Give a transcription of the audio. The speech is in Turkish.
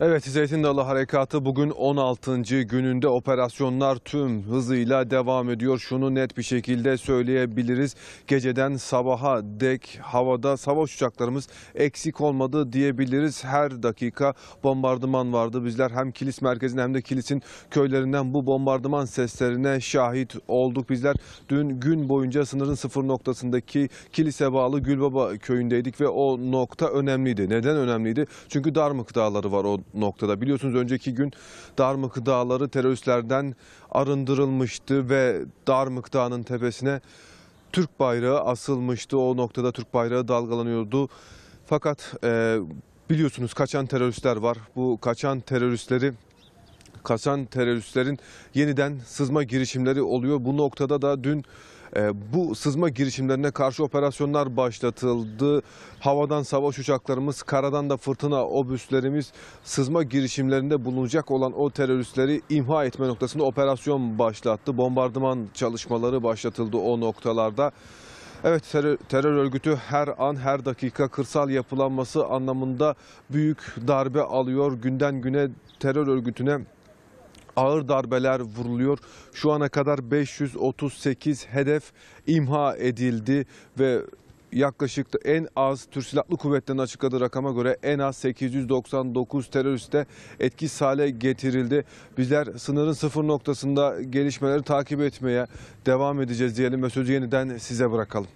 Evet Zeytin Dalı Harekatı bugün 16. gününde operasyonlar tüm hızıyla devam ediyor. Şunu net bir şekilde söyleyebiliriz. Geceden sabaha dek havada savaş uçaklarımız eksik olmadı diyebiliriz. Her dakika bombardıman vardı. Bizler hem kilis merkezinde hem de kilisin köylerinden bu bombardıman seslerine şahit olduk. Bizler dün gün boyunca sınırın sıfır noktasındaki kilise bağlı Gülbaba köyündeydik ve o nokta önemliydi. Neden önemliydi? Çünkü Darmık Dağları var o noktada. Biliyorsunuz önceki gün Darmık Dağları teröristlerden arındırılmıştı ve Darmık Dağı'nın tepesine Türk bayrağı asılmıştı. O noktada Türk bayrağı dalgalanıyordu. Fakat e, biliyorsunuz kaçan teröristler var. Bu kaçan teröristleri kasan teröristlerin yeniden sızma girişimleri oluyor. Bu noktada da dün e, bu sızma girişimlerine karşı operasyonlar başlatıldı. Havadan savaş uçaklarımız, karadan da fırtına obüslerimiz sızma girişimlerinde bulunacak olan o teröristleri imha etme noktasında operasyon başlattı. Bombardıman çalışmaları başlatıldı o noktalarda. Evet terör, terör örgütü her an her dakika kırsal yapılanması anlamında büyük darbe alıyor. Günden güne terör örgütüne ağır darbeler vuruluyor. Şu ana kadar 538 hedef imha edildi ve yaklaşık da en az Türk Silahlı Kuvvetleri'nin açıkladığı rakama göre en az 899 teröriste etkisiz hale getirildi. Bizler sınırın sıfır noktasında gelişmeleri takip etmeye devam edeceğiz diyelim ve sözü yeniden size bırakalım.